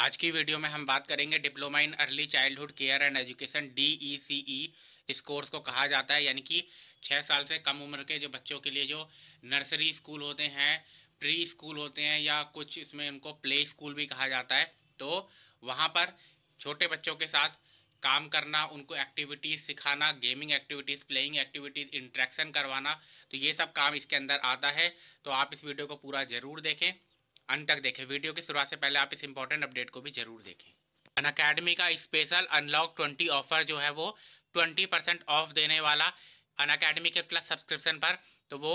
आज की वीडियो में हम बात करेंगे diploma in early childhood care and education D E C E इस कोर्स को कहा जाता है यानी कि छः साल से कम उम्र के जो बच्चों के लिए जो नर्सरी स्कूल होते हैं प्री स्कूल होते हैं या कुछ इसमें उनको प्ले स्कूल भी कहा जाता है तो वहाँ पर छोटे बच्चों के साथ काम करना उनको एक्टिविटीज़ सिखाना gaming activities playing activities interaction करवाना तो ये सब काम इसके अंदर आता है तो आप इस वीडियो को पूरा ज़रूर देखें अंत तक देखें वीडियो की शुरुआत से पहले आप इस इंपॉर्टेंट अपडेट को भी जरूर देखें अन अकेडमी का स्पेशल अनलॉक ट्वेंटी ऑफर जो है वो ट्वेंटी परसेंट ऑफ देने वाला अन अकेडमी के प्लस सब्सक्रिप्शन पर तो वो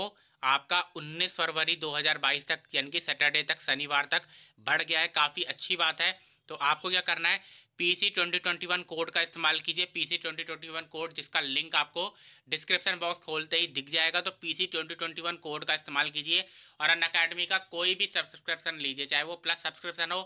आपका 19 फरवरी 2022 तक यानी कि सैटरडे तक शनिवार तक बढ़ गया है काफ़ी अच्छी बात है तो आपको क्या करना है PC twenty twenty one code का इस्तेमाल कीजिए PC twenty twenty one code जिसका लिंक आपको डिस्क्रिप्शन बॉक्स खोलते ही दिख जाएगा तो PC twenty twenty one code का इस्तेमाल कीजिए और अन अकेडमी का कोई भी सब्सक्रिप्शन लीजिए चाहे वो प्लस सब्सक्रिप्शन हो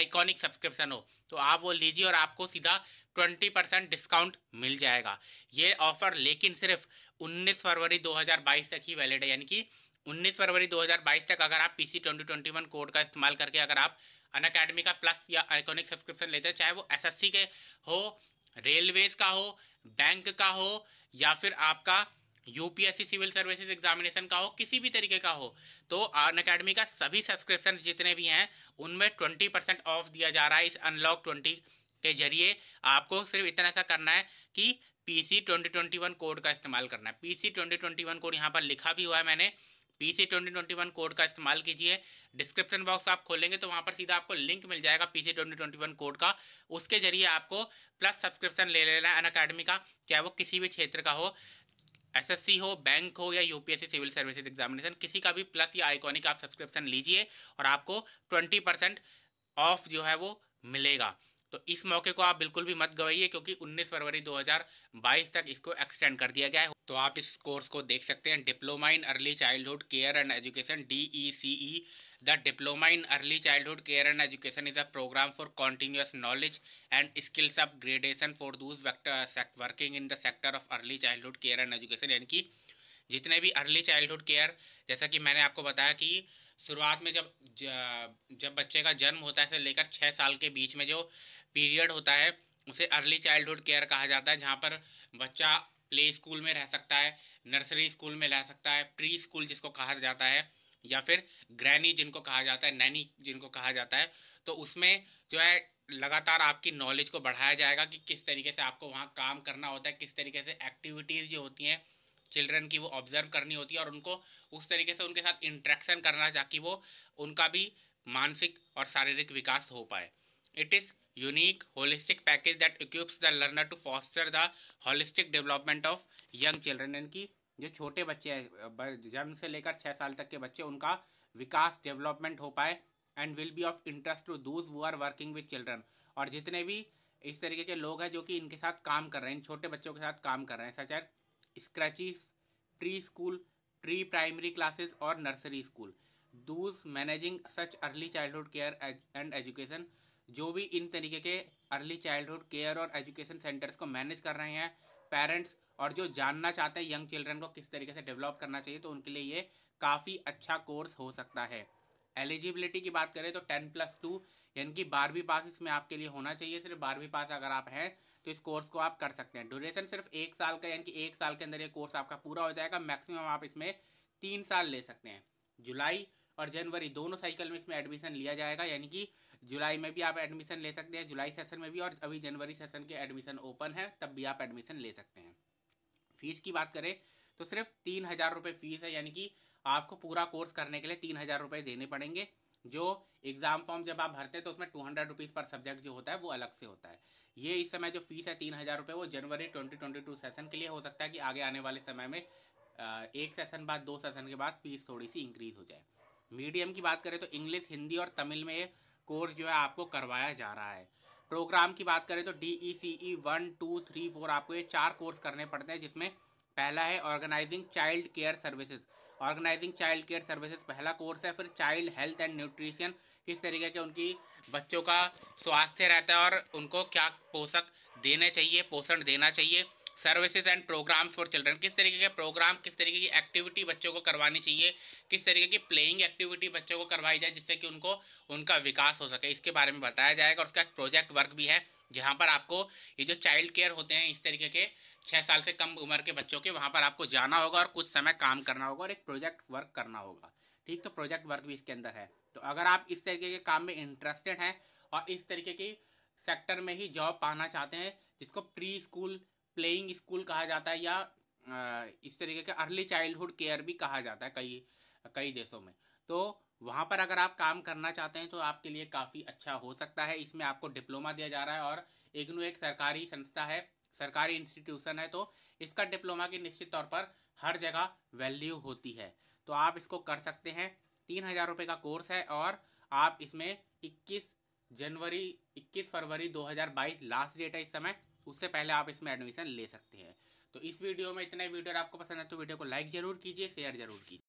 आइकॉनिक सब्सक्रिप्शन हो तो आप वो लीजिए और आपको सीधा ट्वेंटी परसेंट डिस्काउंट मिल जाएगा ये ऑफर लेकिन सिर्फ उन्नीस फरवरी दो हज़ार बाईस तक ही वैलिड है यानी कि उन्नीस फरवरी दो हज़ार बाईस तक अगर आप P C twenty twenty one code का इस्तेमाल करके अगर आप अन अकेडमी का प्लस या आइकॉनिक सब्सक्रिप्शन लेते हैं चाहे वो एसएससी के हो रेलवेज का हो बैंक का हो या फिर आपका यूपीएससी सिविल सर्विसेज एग्जामिनेशन का हो किसी भी तरीके का हो तो अन अकेडमी का सभी सब्सक्रिप्शन जितने भी हैं उनमें ट्वेंटी परसेंट ऑफ दिया जा रहा है इस अनलॉक ट्वेंटी के जरिए आपको सिर्फ इतना सा करना है कि P C twenty twenty one code का इस्तेमाल करना है P C twenty twenty one code यहाँ पर लिखा भी हुआ है मैंने PC twenty twenty one code का इस्तेमाल कीजिए डिस्क्रिप्शन बॉक्स आप खोलेंगे तो वहाँ पर सीधा आपको लिंक मिल जाएगा PC twenty twenty one code का उसके जरिए आपको प्लस सब्सक्रिप्शन ले लेना अन अकेडमी का चाहे वो किसी भी क्षेत्र का हो एसएससी हो बैंक हो या यूपीएससी सिविल सर्विसेज एग्जामिनेशन किसी का भी प्लस या आइकॉनिक आप सब्सक्रिप्शन लीजिए और आपको ट्वेंटी परसेंट ऑफ जो है वो मिलेगा तो इस मौके को आप बिल्कुल भी मत गवाइए क्योंकि 19 फरवरी 2022 तक इसको एक्सटेंड कर दिया गया है तो आप इस कोर्स को देख सकते हैं diploma in early childhood care and education D E E C the diploma in early childhood care and education is a program for continuous knowledge and skills upgradation for those working in the sector of early childhood care and education यानी कि जितने भी early childhood care जैसा कि मैंने आपको बताया कि शुरुआत में जब जब बच्चे का जन्म होता है से लेकर छः साल के बीच में जो पीरियड होता है उसे अर्ली चाइल्डहुड केयर कहा जाता है जहाँ पर बच्चा प्ले स्कूल में रह सकता है नर्सरी स्कूल में रह सकता है प्री स्कूल जिसको कहा जाता है या फिर ग्रैनी जिनको कहा जाता है नैनी जिनको कहा जाता है तो उसमें जो है लगातार आपकी नॉलेज को बढ़ाया जाएगा कि किस तरीके से आपको वहाँ काम करना होता है किस तरीके से एक्टिविटीज़ जो होती हैं चिल्ड्रन की वो ऑब्जर्व करनी होती है और उनको उस तरीके से उनके साथ इंट्रैक्शन करना ताकि वो उनका भी मानसिक और शारीरिक विकास हो पाए it is unique holistic package that equips the learner to foster the holistic development of young children यानी कि जो छोटे बच्चे हैं जन्म से लेकर छः साल तक के बच्चे उनका विकास डेवलपमेंट हो पाए and will be of interest to those who are working with children और जितने भी इस तरीके के लोग हैं जो कि इनके साथ काम कर रहे हैं इन छोटे बच्चों के साथ काम कर रहे हैं such as creches pre school pre primary classes और nursery school those managing such early childhood care and education जो भी इन तरीके के अर्ली चाइल्डहुड केयर और एजुकेशन सेंटर्स को मैनेज कर रहे हैं पेरेंट्स और जो जानना चाहते हैं यंग चिल्ड्रन को किस तरीके से डेवलप करना चाहिए तो उनके लिए ये काफ़ी अच्छा कोर्स हो सकता है एलिजिबिलिटी की बात करें तो टेन प्लस टू यानी कि बारहवीं पास इसमें आपके लिए होना चाहिए सिर्फ बारहवीं पास अगर आप हैं तो इस कोर्स को आप कर सकते हैं ड्यूरेशन सिर्फ एक साल का यानी कि एक साल के अंदर ये कोर्स आपका पूरा हो जाएगा मैक्सिमम आप इसमें तीन साल ले सकते हैं जुलाई और जनवरी दोनों साइकिल में इसमें एडमिशन लिया जाएगा यानी कि जुलाई में भी आप एडमिशन ले सकते हैं जुलाई सेशन में भी और अभी जनवरी सेशन के एडमिशन ओपन है तब भी आप एडमिशन ले सकते हैं फीस की बात करें तो सिर्फ तीन हज़ार रुपये फ़ीस है यानी कि आपको पूरा कोर्स करने के लिए तीन हज़ार रुपये देने पड़ेंगे जो एग्ज़ाम फॉर्म जब आप भरते हैं तो उसमें टू हंड्रेड रुपीज़ पर सब्जेक्ट जो होता है वो अलग से होता है ये इस समय जो फीस है तीन हज़ार रुपये वो जनवरी ट्वेंटी ट्वेंटी टू सेशन के लिए हो सकता है कि आगे आने वाले समय में एक सेशन बाद दो सेशन के बाद फीस थोड़ी सी इंक्रीज़ हो जाए मीडियम की बात करें तो इंग्लिश हिंदी और तमिल में ये कोर्स जो है आपको करवाया जा रहा है प्रोग्राम की बात करें तो D E C E one two three four आपको ये चार कोर्स करने पड़ते हैं जिसमें पहला है organising child care services organising child care services पहला कोर्स है फिर चाइल्ड हेल्थ एंड न्यूट्रिशन किस तरीके के उनकी बच्चों का स्वास्थ्य रहता है और उनको क्या पोषक देने चाहिए पोषण देना चाहिए services and programs for children किस तरीके के प्रोग्राम किस तरीके की एक्टिविटी बच्चों को करवानी चाहिए किस तरीके की प्लेइंग एक्टिविटी बच्चों को करवाई जाए जिससे कि उनको उनका विकास हो सके इसके बारे में बताया जाएगा और प्रोजेक्ट वर्क भी है जहाँ पर आपको ये जो चाइल्ड केयर होते हैं इस तरीके के छः साल से कम उम्र के बच्चों के वहाँ पर आपको जाना होगा और कुछ समय काम करना होगा और एक प्रोजेक्ट वर्क करना होगा ठीक तो प्रोजेक्ट वर्क भी इसके अंदर है तो अगर आप इस तरीके के काम में इंटरेस्टेड हैं और इस तरीके की सेक्टर में ही जॉब पाना चाहते हैं जिसको प्री स्कूल प्लेइंग स्कूल कहा जाता है या इस तरीके के अर्ली चाइल्डहुड केयर भी कहा जाता है कई कई देशों में तो वहाँ पर अगर आप काम करना चाहते हैं तो आपके लिए काफ़ी अच्छा हो सकता है इसमें आपको डिप्लोमा दिया जा रहा है और इग्नू एक सरकारी संस्था है सरकारी इंस्टीट्यूशन है तो इसका डिप्लोमा की निश्चित तौर पर हर जगह वैल्यू होती है तो आप इसको कर सकते हैं तीन हज़ार रुपये का कोर्स है और आप इसमें इक्कीस जनवरी इक्कीस फरवरी 2022 लास्ट डेट है इस समय उससे पहले आप इसमें एडमिशन ले सकते हैं तो इस वीडियो में इतना ही वीडियो आपको पसंद है तो वीडियो को लाइक जरूर कीजिए शेयर जरूर कीजिए